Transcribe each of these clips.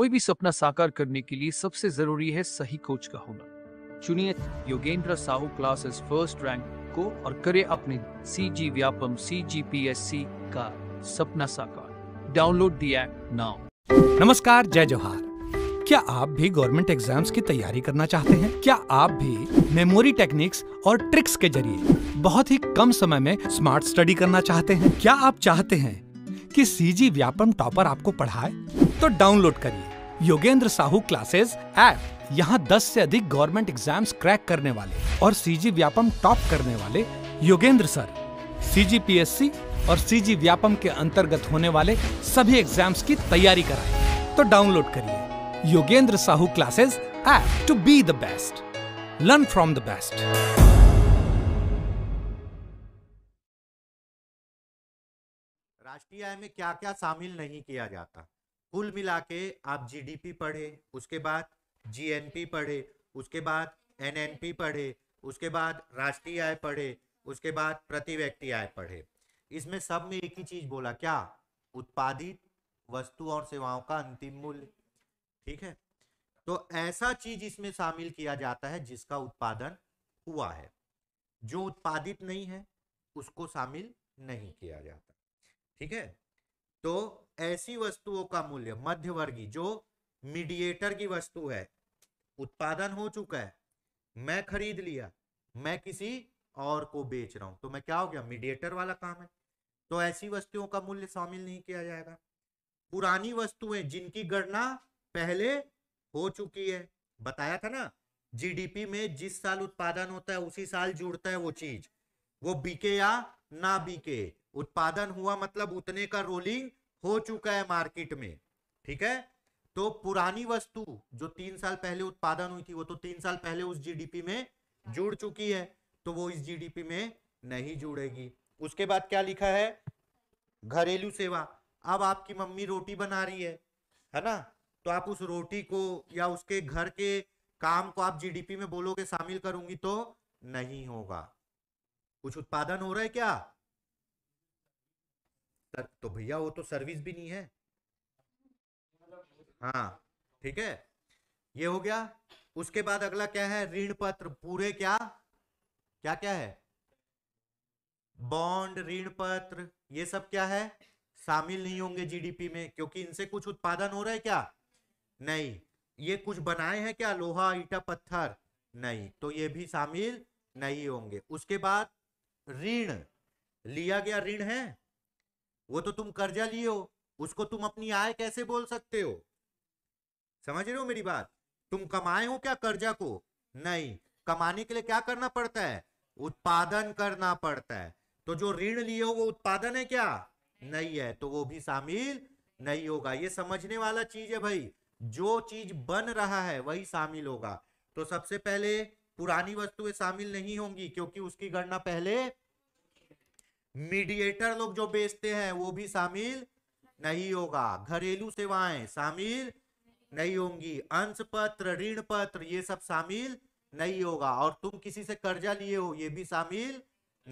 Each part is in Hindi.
कोई भी सपना साकार करने के लिए सबसे जरूरी है सही कोच का होना चुनिए Yogendra Sahu classes first rank को और करे अपने C G Vyapam C G P S C का सपना साकार डाउनलोड दिया नाउ नमस्कार जय जोहार क्या आप भी गवर्नमेंट एग्जाम्स की तैयारी करना चाहते हैं क्या आप भी मेमोरी टेक्निक्स और ट्रिक्स के जरिए बहुत ही कम समय में स्मार्ट स्टडी करना चाहते हैं क्या आप चाहते हैं कि सीजी व्यापम टॉपर आपको पढ़ाए तो डाउनलोड करिए योगेंद्र साहू क्लासेस ऐप यहाँ 10 से अधिक गवर्नमेंट एग्जाम्स क्रैक करने वाले और सीजी व्यापम टॉप करने वाले योगेंद्र सर सीजीपीएससी और सीजी व्यापम के अंतर्गत होने वाले सभी एग्जाम्स की तैयारी कराए तो डाउनलोड करिए Yogendra Sahu classes app to be the best learn from the best राष्ट्रीय में क्या क्या शामिल नहीं किया जाता कुल मिला के आप जीडीपी पढ़े उसके बाद जीएनपी पढ़े उसके बाद एनएनपी पढ़े उसके बाद राष्ट्रीय आय पढ़े उसके बाद प्रति व्यक्ति आय पढ़े इसमें सब में एक ही चीज बोला क्या उत्पादित वस्तु और सेवाओं का अंतिम मूल्य ठीक है तो ऐसा चीज इसमें शामिल किया जाता है जिसका उत्पादन हुआ है जो उत्पादित नहीं है उसको शामिल नहीं किया जाता ठीक है तो ऐसी वस्तुओं का मूल्य मध्यवर्गी जो मीडिएटर की वस्तु है उत्पादन हो चुका है मैं खरीद लिया मैं किसी और को बेच रहा हूं तो मैं क्या हो गया मीडिएटर वाला काम है तो ऐसी वस्तुओं का मूल्य शामिल नहीं किया जाएगा पुरानी वस्तुएं जिनकी गणना पहले हो चुकी है बताया था ना जीडीपी में जिस साल उत्पादन होता है उसी साल जुड़ता है वो चीज वो बीके या ना बीके उत्पादन हुआ मतलब उतने का रोलिंग हो चुका है मार्केट में ठीक है तो पुरानी वस्तु जो तीन साल पहले उत्पादन हुई थी वो तो तीन साल पहले उस जीडीपी में जुड़ चुकी है तो वो इस जीडीपी में नहीं जुड़ेगी उसके बाद क्या लिखा है घरेलू सेवा अब आपकी मम्मी रोटी बना रही है है ना तो आप उस रोटी को या उसके घर के काम को आप जीडीपी में बोलोगे शामिल करूंगी तो नहीं होगा कुछ उत्पादन हो रहा है क्या सर तो भैया वो तो सर्विस भी नहीं है हाँ ठीक है ये हो गया उसके बाद अगला क्या है ऋण पत्र पूरे क्या क्या क्या है बॉन्ड ऋण पत्र ये सब क्या है शामिल नहीं होंगे जीडीपी में क्योंकि इनसे कुछ उत्पादन हो रहा है क्या नहीं ये कुछ बनाए हैं क्या लोहा ईटा पत्थर नहीं तो ये भी शामिल नहीं होंगे उसके बाद ऋण लिया गया ऋण है वो तो तुम कर्जा लिए हो उसको तुम अपनी आय कैसे बोल सकते हो समझ रहे हो मेरी बात तुम कमाए हो क्या कर्जा को नहीं कमाने के लिए क्या करना पड़ता है उत्पादन करना पड़ता है तो जो ऋण लिए हो वो उत्पादन है क्या नहीं है तो वो भी शामिल नहीं होगा ये समझने वाला चीज है भाई जो चीज बन रहा है वही शामिल होगा तो सबसे पहले पुरानी वस्तुएं शामिल नहीं होंगी क्योंकि उसकी गणना पहले मीडिएटर लोग जो बेचते हैं वो भी शामिल नहीं होगा घरेलू सेवाएं शामिल नहीं होंगी अंश पत्र ऋण पत्र ये सब शामिल नहीं होगा और तुम किसी से कर्जा लिए हो ये भी शामिल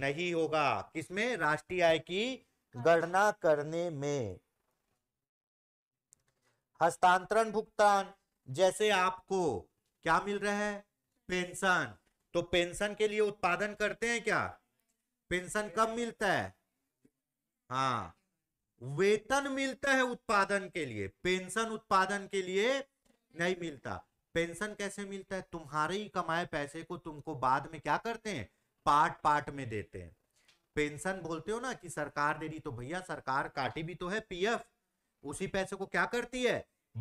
नहीं होगा किसमें राष्ट्रीय आय की गणना करने में हस्तांतरण भुगतान जैसे आपको क्या मिल रहा है पेंशन तो पेंशन के लिए उत्पादन करते हैं क्या पेंशन कब मिलता है हाँ वेतन मिलता है उत्पादन के लिए पेंशन उत्पादन के लिए नहीं मिलता पेंशन कैसे मिलता है तुम्हारे ही कमाए पैसे को तुमको बाद में क्या करते हैं पार्ट पार्ट में देते हैं पेंशन बोलते हो ना कि सरकार दे रही तो भैया सरकार काटी भी तो है पीएफ उसी पैसे को क्या करती है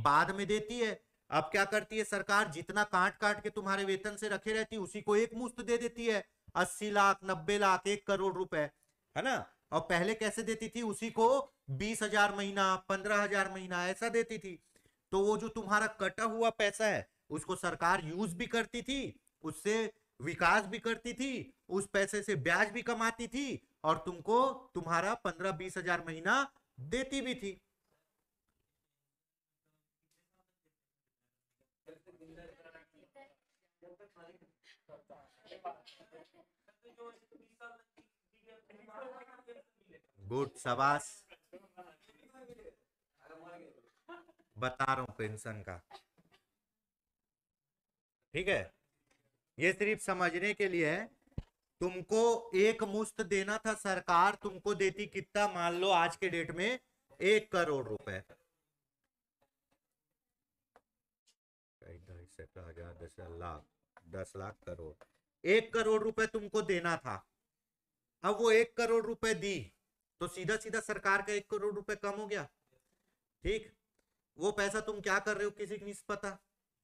बाद में देती है अब क्या करती है सरकार जितना काट काट के तुम्हारे वेतन से रखे रहती है उसी को एक मुफ्त दे देती है अस्सी लाख नब्बे लाख एक करोड़ रुपए है ना और पहले कैसे देती थी उसी को बीस हजार महीना पंद्रह हजार महीना ऐसा देती थी तो वो जो तुम्हारा कटा हुआ पैसा है उसको सरकार यूज भी करती थी उससे विकास भी करती थी उस पैसे से ब्याज भी कमाती थी और तुमको तुम्हारा पंद्रह बीस हजार महीना देती भी थी गुड शबाश बता रहा हूं पेंशन का ठीक है ये सिर्फ समझने के लिए है तुमको एक मुश्त देना था सरकार तुमको देती कितना मान लो आज के डेट में एक करोड़ रुपए दस लाख दस लाख करोड़ एक करोड़ रुपए तुमको देना था अब वो एक करोड़ रुपए दी तो सीधा सीधा सरकार का एक करोड़ रुपए कम हो गया ठीक वो पैसा तुम क्या कर रहे हो किसी को पता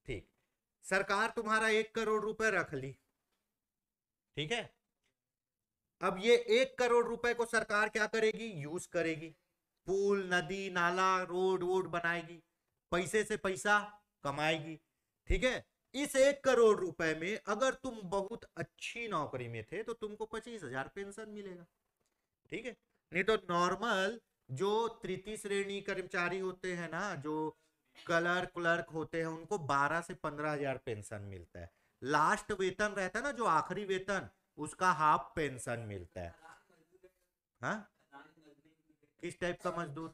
ठीक सरकार तुम्हारा एक करोड़ रुपए रख ली ठीक है अब ये एक करोड़ रुपए को सरकार क्या करेगी यूज करेगी पुल नदी नाला रोड वोड बनाएगी पैसे से पैसा कमाएगी ठीक है इस एक करोड़ रुपए में अगर तुम बहुत अच्छी नौकरी में थे तो तुमको पच्चीस हजार पेंशन मिलेगा ठीक है नहीं तो नॉर्मल जो तृतीय श्रेणी कर्मचारी होते हैं ना जो कलर क्लर्क होते हैं उनको बारह से पंद्रह हजार पेंशन मिलता है लास्ट वेतन रहता है ना जो आखिरी वेतन उसका हाफ पेंशन मिलता है हा? किस टाइप का मजदूर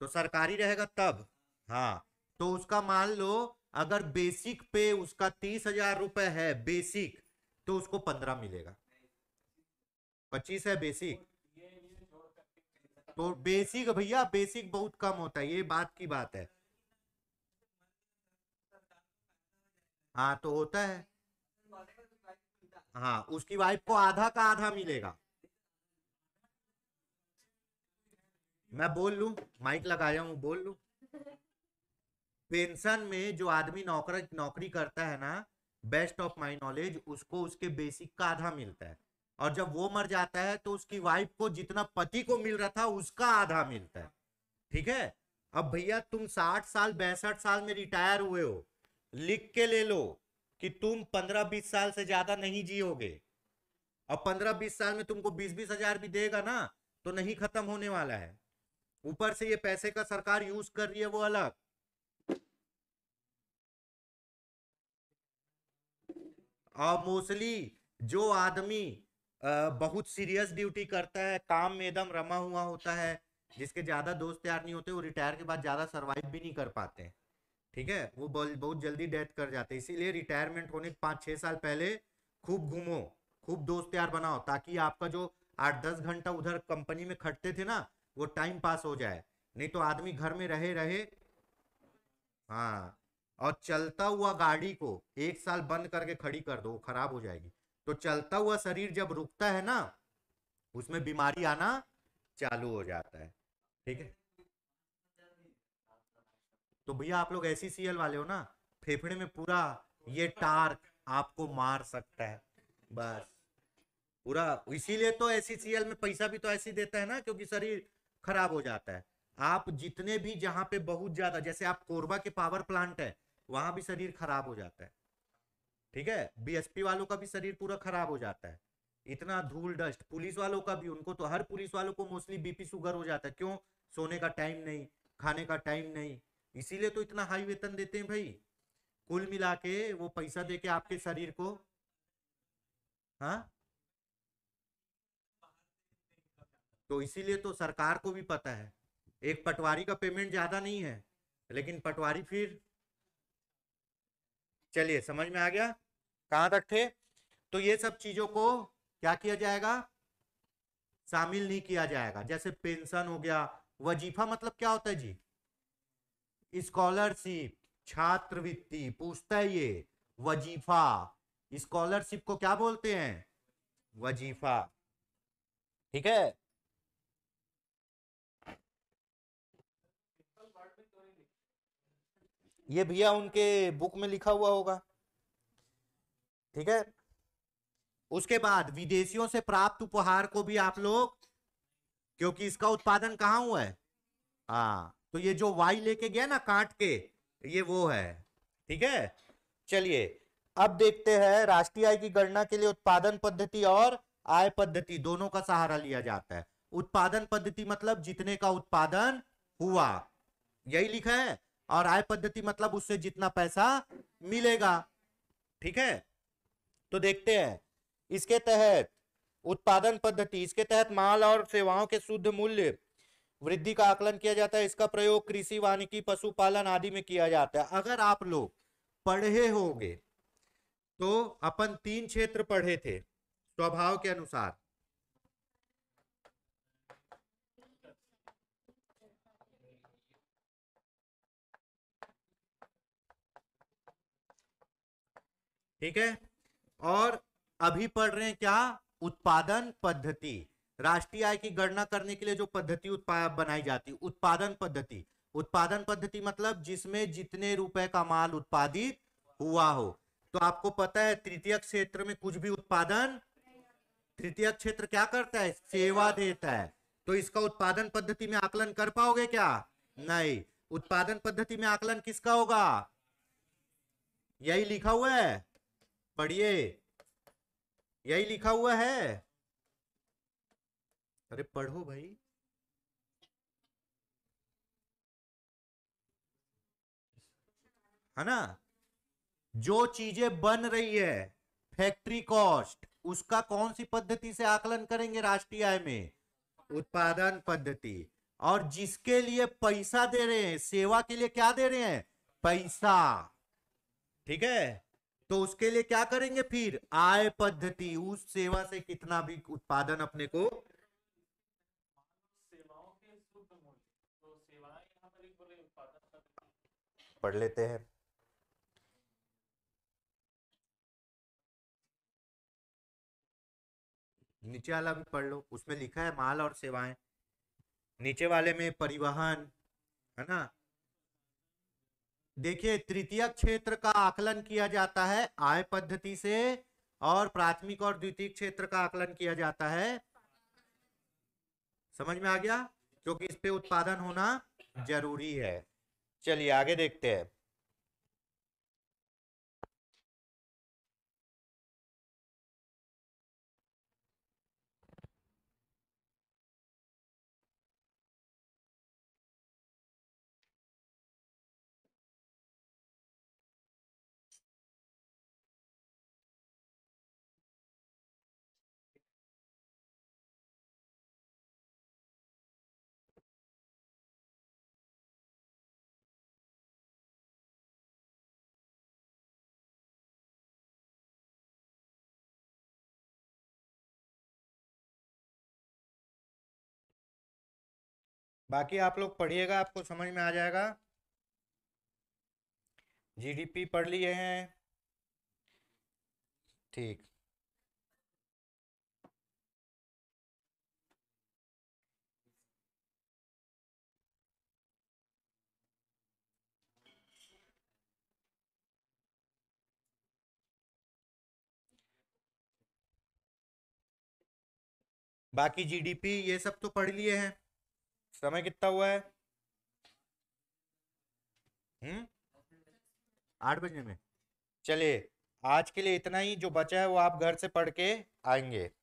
तो सरकारी रहेगा तब हाँ तो उसका मान लो अगर बेसिक पे उसका तीस हजार रुपए है बेसिक तो उसको पंद्रह मिलेगा पच्चीस है बेसिक तो बेसिक भैया बेसिक बहुत कम होता है ये बात की बात है हाँ तो होता है हाँ उसकी वाइफ को आधा का आधा मिलेगा मैं बोल लू माइक लगाया हूँ बोल लू पेंशन में जो आदमी नौकर नौकरी करता है ना बेस्ट ऑफ माई नॉलेज उसको उसके बेसिक का आधा मिलता है और जब वो मर जाता है तो उसकी वाइफ को जितना पति को मिल रहा था उसका आधा मिलता है ठीक है अब भैया तुम साठ साल बैसठ साल में रिटायर हुए हो लिख के ले लो कि तुम पंद्रह बीस साल से ज्यादा नहीं जियोगे अब पंद्रह बीस साल में तुमको बीस बीस हजार भी देगा ना तो नहीं खत्म होने वाला है ऊपर से ये पैसे का सरकार यूज कर रही है वो अलग मोस्टली जो आदमी बहुत सीरियस ड्यूटी करता है काम में एकदम रमा हुआ होता है जिसके ज्यादा दोस्त यार नहीं होते वो रिटायर के बाद ज्यादा सर्वाइव भी नहीं कर पाते ठीक है वो बहुत जल्दी डेथ कर जाते हैं इसीलिए रिटायरमेंट होने के पाँच छः साल पहले खूब घूमो खूब दोस्त यार बनाओ ताकि आपका जो आठ दस घंटा उधर कंपनी में खटते थे ना वो टाइम पास हो जाए नहीं तो आदमी घर में रहे रहे हाँ और चलता हुआ गाड़ी को एक साल बंद करके खड़ी कर दो खराब हो जाएगी तो चलता हुआ शरीर जब रुकता है ना उसमें बीमारी आना चालू हो जाता है ठीक है तो भैया आप लोग ऐसी सीएल वाले हो ना फेफड़े में पूरा ये टार्क आपको मार सकता है बस पूरा इसीलिए तो ऐसी सीएल में पैसा भी तो ऐसी देता है ना क्योंकि शरीर खराब हो जाता है आप जितने भी जहां पे बहुत ज्यादा जैसे आप कोरबा के पावर प्लांट है वहां भी शरीर खराब हो जाता है ठीक है बीएसपी वालों का भी शरीर पूरा खराब हो जाता है इतना धूल डस्ट पुलिस वालों का भी उनको तो हर पुलिस वालों को मोस्टली बीपी शुगर हो जाता है क्यों सोने का टाइम नहीं खाने का टाइम नहीं इसीलिए तो इतना हाई वेतन देते हैं भाई कुल मिला के वो पैसा दे के आपके शरीर को हा? तो इसीलिए तो सरकार को भी पता है एक पटवारी का पेमेंट ज्यादा नहीं है लेकिन पटवारी फिर चलिए समझ में आ गया कहां तक थे तो ये सब चीजों को क्या किया जाएगा शामिल नहीं किया जाएगा जैसे पेंशन हो गया वजीफा मतलब क्या होता है जी स्कॉलरशिप छात्रवृत्ति पूछता है ये वजीफा स्कॉलरशिप को क्या बोलते हैं वजीफा ठीक है ये भैया उनके बुक में लिखा हुआ होगा ठीक है उसके बाद विदेशियों से प्राप्त उपहार को भी आप लोग क्योंकि इसका उत्पादन कहाँ हुआ है हाँ तो ये जो वाई लेके गया ना काट के ये वो है ठीक है चलिए अब देखते हैं राष्ट्रीय आय की गणना के लिए उत्पादन पद्धति और आय पद्धति दोनों का सहारा लिया जाता है उत्पादन पद्धति मतलब जितने का उत्पादन हुआ यही लिखा है और आय पद्धति मतलब उससे जितना पैसा मिलेगा ठीक है तो देखते हैं इसके तहत उत्पादन पद्धति इसके तहत माल और सेवाओं के शुद्ध मूल्य वृद्धि का आकलन किया जाता है इसका प्रयोग कृषि वानिकी पशुपालन आदि में किया जाता है अगर आप लोग पढ़े होंगे तो अपन तीन क्षेत्र पढ़े थे स्वभाव के अनुसार ठीक है और अभी पढ़ रहे हैं क्या उत्पादन पद्धति राष्ट्रीय आय की गणना करने के लिए जो पद्धति बनाई जाती उत्पादन पद्धति उत्पादन पद्धति मतलब जिसमें जितने रुपए का माल उत्पादित हुआ हो तो आपको पता है तृतीय क्षेत्र में कुछ भी उत्पादन तृतीय क्षेत्र क्या करता है सेवा देता है तो इसका उत्पादन पद्धति में आकलन कर पाओगे क्या नहीं उत्पादन पद्धति में आकलन किसका होगा यही लिखा हुआ है पढ़िए यही लिखा हुआ है अरे पढ़ो भाई है ना जो चीजें बन रही है फैक्ट्री कॉस्ट उसका कौन सी पद्धति से आकलन करेंगे राष्ट्रीय आय में उत्पादन पद्धति और जिसके लिए पैसा दे रहे हैं सेवा के लिए क्या दे रहे हैं पैसा ठीक है तो उसके लिए क्या करेंगे फिर आय पद्धति उस सेवा से कितना भी उत्पादन अपने को पढ़ लेते हैं नीचे वाला भी पढ़ लो उसमें लिखा है माल और सेवाएं नीचे वाले में परिवहन है ना देखिए तृतीय क्षेत्र का आकलन किया जाता है आय पद्धति से और प्राथमिक और द्वितीय क्षेत्र का आकलन किया जाता है समझ में आ गया क्योंकि इस पे उत्पादन होना जरूरी है चलिए आगे देखते हैं बाकी आप लोग पढ़िएगा आपको समझ में आ जाएगा जीडीपी पढ़ लिए हैं ठीक बाकी जीडीपी ये सब तो पढ़ लिए हैं समय कितना हुआ है हम्म आठ बजने में चलिए आज के लिए इतना ही जो बचा है वो आप घर से पढ़ के आएंगे